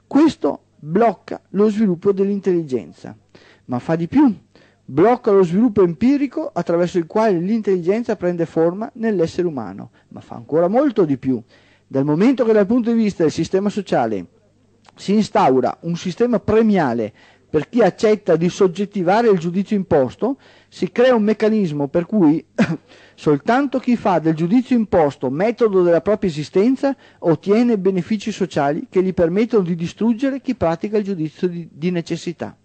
Questo blocca lo sviluppo dell'intelligenza, ma fa di più blocca lo sviluppo empirico attraverso il quale l'intelligenza prende forma nell'essere umano, ma fa ancora molto di più. Dal momento che dal punto di vista del sistema sociale si instaura un sistema premiale per chi accetta di soggettivare il giudizio imposto, si crea un meccanismo per cui *coughs* soltanto chi fa del giudizio imposto metodo della propria esistenza ottiene benefici sociali che gli permettono di distruggere chi pratica il giudizio di, di necessità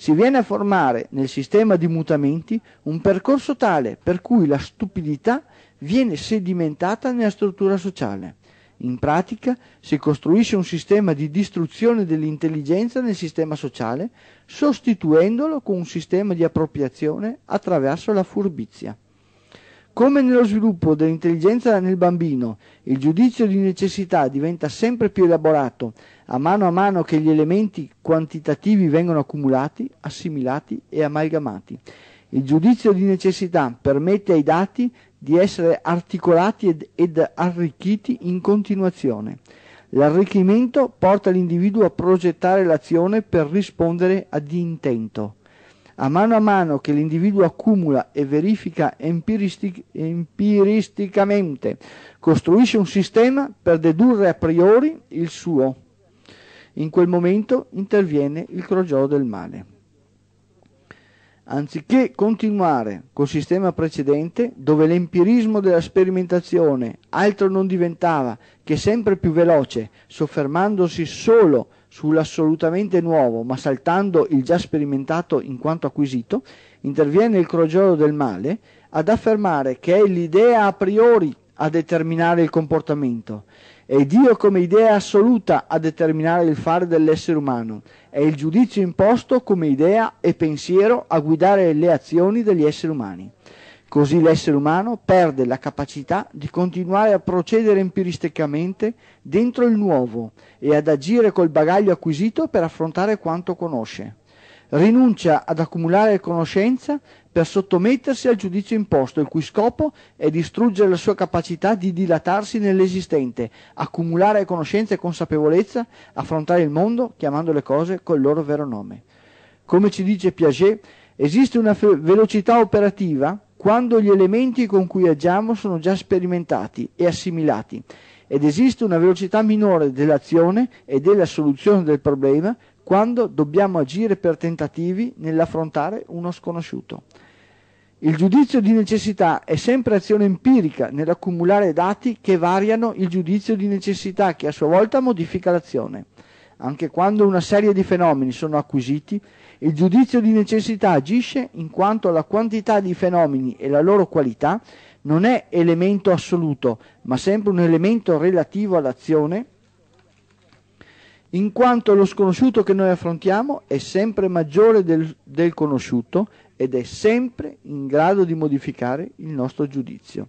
si viene a formare nel sistema di mutamenti un percorso tale per cui la stupidità viene sedimentata nella struttura sociale. In pratica si costruisce un sistema di distruzione dell'intelligenza nel sistema sociale, sostituendolo con un sistema di appropriazione attraverso la furbizia. Come nello sviluppo dell'intelligenza nel bambino il giudizio di necessità diventa sempre più elaborato a mano a mano che gli elementi quantitativi vengono accumulati, assimilati e amalgamati. Il giudizio di necessità permette ai dati di essere articolati ed, ed arricchiti in continuazione. L'arricchimento porta l'individuo a progettare l'azione per rispondere ad intento. A mano a mano che l'individuo accumula e verifica empiristi- empiristicamente, costruisce un sistema per dedurre a priori il suo. In quel momento interviene il crogiolo del male. Anziché continuare col sistema precedente, dove l'empirismo della sperimentazione altro non diventava che sempre più veloce, soffermandosi solo sul sull'assolutamente nuovo, ma saltando il già sperimentato in quanto acquisito, interviene il crogiolo del male ad affermare che è l'idea a priori a determinare il comportamento, è Dio come idea assoluta a determinare il fare dell'essere umano, è il giudizio imposto come idea e pensiero a guidare le azioni degli esseri umani. Così l'essere umano perde la capacità di continuare a procedere empiristicamente dentro il nuovo e ad agire col bagaglio acquisito per affrontare quanto conosce. Rinuncia ad accumulare conoscenza per sottomettersi al giudizio imposto, il cui scopo è distruggere la sua capacità di dilatarsi nell'esistente, accumulare conoscenza e consapevolezza, affrontare il mondo chiamando le cose col loro vero nome. Come ci dice Piaget, esiste una velocità operativa quando gli elementi con cui agiamo sono già sperimentati e assimilati ed esiste una velocità minore dell'azione e della soluzione del problema quando dobbiamo agire per tentativi nell'affrontare uno sconosciuto. Il giudizio di necessità è sempre azione empirica nell'accumulare dati che variano il giudizio di necessità che a sua volta modifica l'azione. Anche quando una serie di fenomeni sono acquisiti, il giudizio di necessità agisce in quanto la quantità di fenomeni e la loro qualità non è elemento assoluto, ma sempre un elemento relativo all'azione, in quanto lo sconosciuto che noi affrontiamo è sempre maggiore del, del conosciuto ed è sempre in grado di modificare il nostro giudizio.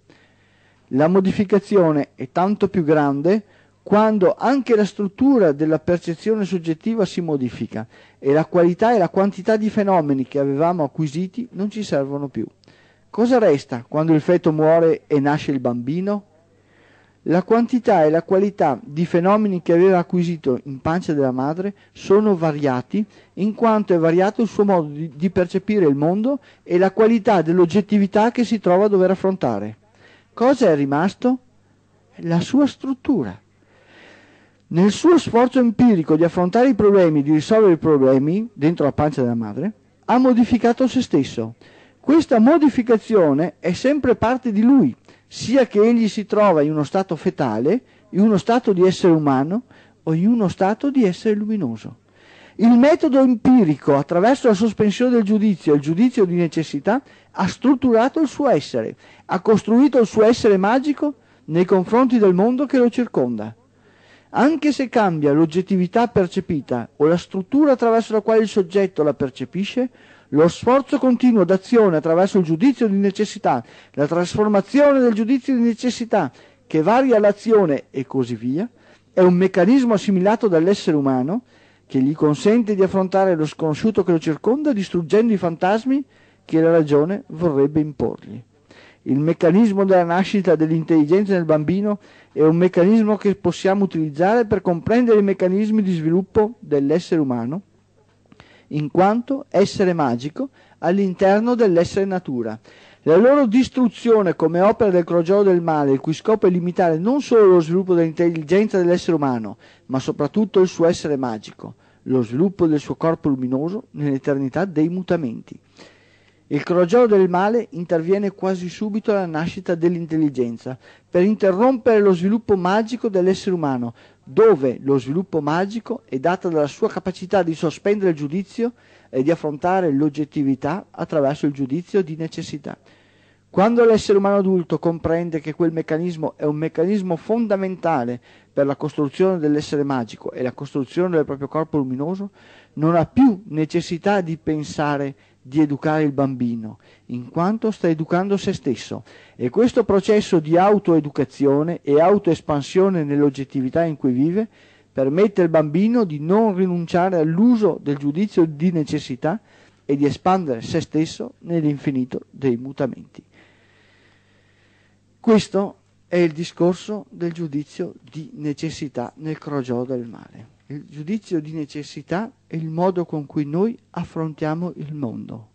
La modificazione è tanto più grande quando anche la struttura della percezione soggettiva si modifica e la qualità e la quantità di fenomeni che avevamo acquisiti non ci servono più. Cosa resta quando il feto muore e nasce il bambino? La quantità e la qualità di fenomeni che aveva acquisito in pancia della madre sono variati in quanto è variato il suo modo di, di percepire il mondo e la qualità dell'oggettività che si trova a dover affrontare. Cosa è rimasto? La sua struttura nel suo sforzo empirico di affrontare i problemi, di risolvere i problemi dentro la pancia della madre, ha modificato se stesso. Questa modificazione è sempre parte di lui, sia che egli si trova in uno stato fetale, in uno stato di essere umano o in uno stato di essere luminoso. Il metodo empirico, attraverso la sospensione del giudizio e il giudizio di necessità, ha strutturato il suo essere, ha costruito il suo essere magico nei confronti del mondo che lo circonda. Anche se cambia l'oggettività percepita o la struttura attraverso la quale il soggetto la percepisce, lo sforzo continuo d'azione attraverso il giudizio di necessità, la trasformazione del giudizio di necessità che varia l'azione e così via, è un meccanismo assimilato dall'essere umano che gli consente di affrontare lo sconosciuto che lo circonda distruggendo i fantasmi che la ragione vorrebbe imporgli. Il meccanismo della nascita dell'intelligenza nel bambino è un meccanismo che possiamo utilizzare per comprendere i meccanismi di sviluppo dell'essere umano, in quanto essere magico all'interno dell'essere natura. La loro distruzione come opera del crogiolo del male, il cui scopo è limitare non solo lo sviluppo dell'intelligenza dell'essere umano, ma soprattutto il suo essere magico, lo sviluppo del suo corpo luminoso nell'eternità dei mutamenti. Il crogiolo del male interviene quasi subito alla nascita dell'intelligenza, per interrompere lo sviluppo magico dell'essere umano, dove lo sviluppo magico è dato dalla sua capacità di sospendere il giudizio e di affrontare l'oggettività attraverso il giudizio di necessità. Quando l'essere umano adulto comprende che quel meccanismo è un meccanismo fondamentale per la costruzione dell'essere magico e la costruzione del proprio corpo luminoso, non ha più necessità di pensare di educare il bambino, in quanto sta educando se stesso e questo processo di autoeducazione e autoespansione nell'oggettività in cui vive permette al bambino di non rinunciare all'uso del giudizio di necessità e di espandere se stesso nell'infinito dei mutamenti. Questo è il discorso del giudizio di necessità nel crogiolo del male. Il giudizio di necessità è il modo con cui noi affrontiamo il mondo.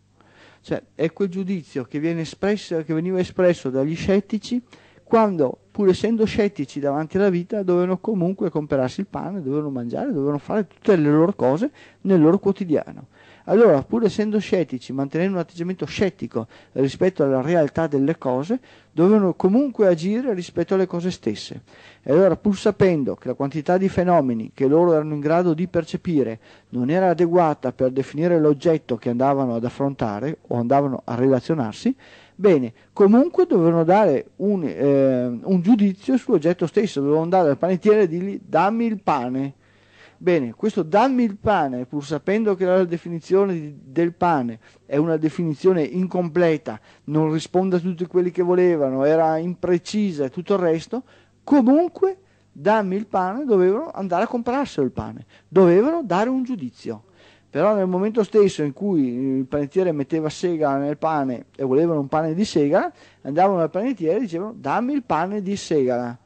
Cioè, è quel giudizio che, espresso, che veniva espresso dagli scettici quando, pur essendo scettici davanti alla vita, dovevano comunque comperarsi il pane, dovevano mangiare, dovevano fare tutte le loro cose nel loro quotidiano. Allora, pur essendo scettici, mantenendo un atteggiamento scettico rispetto alla realtà delle cose, dovevano comunque agire rispetto alle cose stesse. E allora, pur sapendo che la quantità di fenomeni che loro erano in grado di percepire non era adeguata per definire l'oggetto che andavano ad affrontare o andavano a relazionarsi, Bene, comunque dovevano dare un, eh, un giudizio sull'oggetto stesso, dovevano andare al panettiere e dirgli dammi il pane Bene, questo dammi il pane, pur sapendo che la definizione del pane è una definizione incompleta, non risponde a tutti quelli che volevano, era imprecisa e tutto il resto, comunque dammi il pane dovevano andare a comprarselo il pane, dovevano dare un giudizio. Però nel momento stesso in cui il panettiere metteva sega nel pane e volevano un pane di segala, andavano al panettiere e dicevano dammi il pane di segala.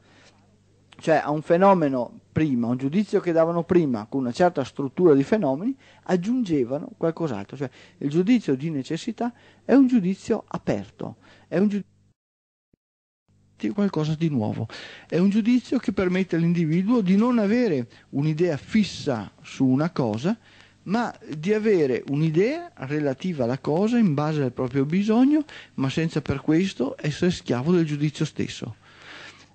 Cioè a un fenomeno prima, un giudizio che davano prima con una certa struttura di fenomeni, aggiungevano qualcos'altro. Cioè, il giudizio di necessità è un giudizio aperto, è un giudizio di qualcosa di nuovo. È un giudizio che permette all'individuo di non avere un'idea fissa su una cosa, ma di avere un'idea relativa alla cosa in base al proprio bisogno, ma senza per questo essere schiavo del giudizio stesso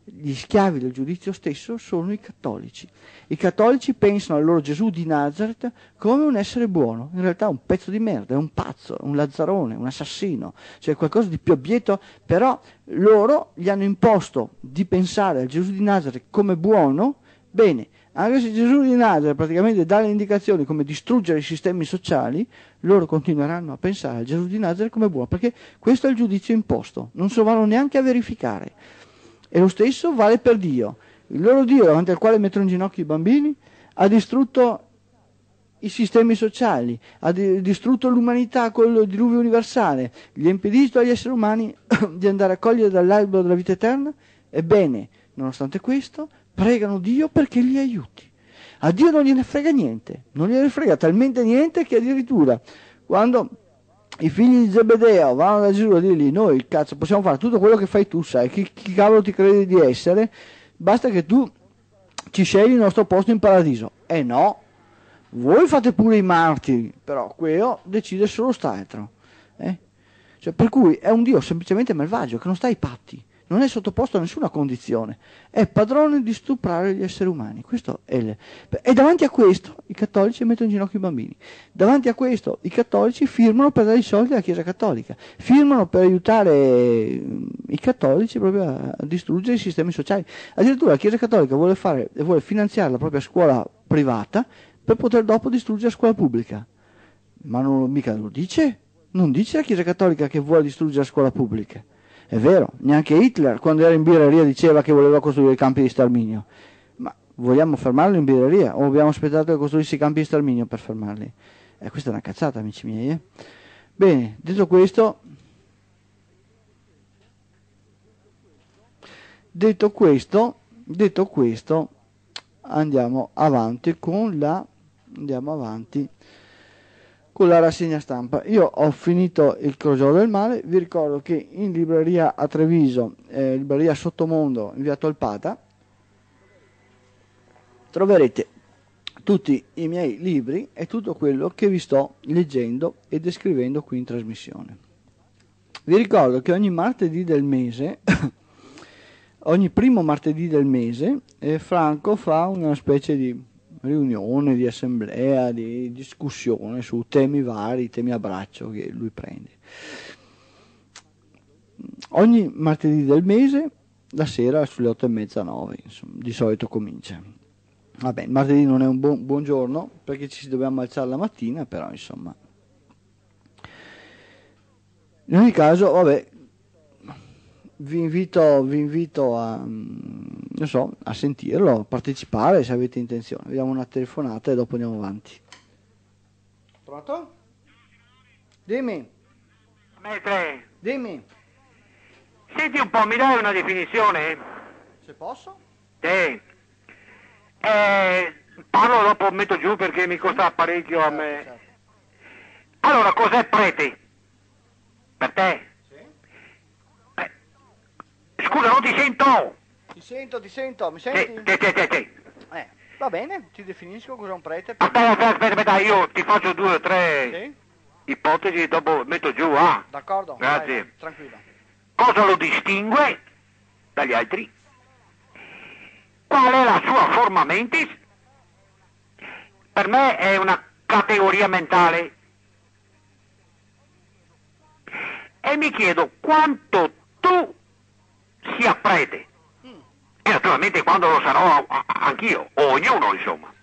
gli schiavi del giudizio stesso sono i cattolici. I cattolici pensano al loro Gesù di Nazareth come un essere buono, in realtà è un pezzo di merda, è un pazzo, un lazzarone, un assassino, cioè qualcosa di più abieto, però loro gli hanno imposto di pensare al Gesù di Nazareth come buono, bene, anche se Gesù di Nazareth praticamente dà le indicazioni come distruggere i sistemi sociali, loro continueranno a pensare al Gesù di Nazareth come buono, perché questo è il giudizio imposto, non so vanno neanche a verificare. E lo stesso vale per Dio. Il loro Dio, davanti al quale mettono in ginocchio i bambini, ha distrutto i sistemi sociali, ha distrutto l'umanità con il diluvio universale, gli ha impedito agli esseri umani *coughs* di andare a cogliere dall'albero della vita eterna. Ebbene, nonostante questo, pregano Dio perché li aiuti. A Dio non gliene frega niente, non gliene frega talmente niente che addirittura quando i figli di Zebedeo vanno da Gesù a dirgli noi cazzo possiamo fare tutto quello che fai tu sai chi, chi cavolo ti credi di essere basta che tu ci scegli il nostro posto in paradiso e eh no voi fate pure i martiri però quello decide solo sta eh? cioè, per cui è un dio semplicemente malvagio che non sta ai patti non è sottoposto a nessuna condizione, è padrone di stuprare gli esseri umani. Il... E davanti a questo i cattolici mettono in ginocchio i bambini, davanti a questo i cattolici firmano per dare i soldi alla Chiesa Cattolica, firmano per aiutare mm, i cattolici proprio a distruggere i sistemi sociali. Addirittura la Chiesa Cattolica vuole, fare, vuole finanziare la propria scuola privata per poter dopo distruggere la scuola pubblica. Ma non, mica lo dice, non dice la Chiesa Cattolica che vuole distruggere la scuola pubblica è vero, neanche Hitler quando era in birreria diceva che voleva costruire i campi di sterminio. Ma vogliamo fermarlo in birreria o abbiamo aspettato che costruisse i campi di sterminio per fermarli? Eh, questa è una cazzata, amici miei. Eh? Bene, detto questo, detto questo, detto questo, andiamo avanti con la... Andiamo avanti con la rassegna stampa. Io ho finito il Crogiolo del Male, vi ricordo che in libreria a Treviso, eh, libreria Sottomondo, in via Tolpata, troverete tutti i miei libri e tutto quello che vi sto leggendo e descrivendo qui in trasmissione. Vi ricordo che ogni martedì del mese, *coughs* ogni primo martedì del mese, eh, Franco fa una specie di riunione, di assemblea, di discussione su temi vari, temi a braccio che lui prende. Ogni martedì del mese, la sera sulle 8 e mezza, 9, insomma, di solito comincia. Vabbè, martedì non è un buon, buon giorno perché ci dobbiamo alzare la mattina, però insomma. In ogni caso, vabbè, vi invito, vi invito a, mm, so, a, sentirlo, a partecipare se avete intenzione. Vediamo una telefonata e dopo andiamo avanti. Pronto? Dimmi. Mentre. Dimmi. Senti un po', mi dai una definizione? Se posso? Sì. Eh, parlo dopo, metto giù perché mi costa parecchio a me. Certo, certo. Allora, cos'è prete? Per te? Scusa, non ti sento! Ti sento, ti sento, mi senti? Sì, sì, sì, sì. Eh, va bene, ti definisco cos'è un prete. Aspetta, aspetta, aspetta, io ti faccio due o tre sì? ipotesi, dopo metto giù, ah. D'accordo, grazie. Vai, tranquillo. Cosa lo distingue dagli altri? Qual è la sua forma mentis? Per me è una categoria mentale. E mi chiedo quanto tu sia prete. E naturalmente quando lo sarò anch'io, o ognuno insomma.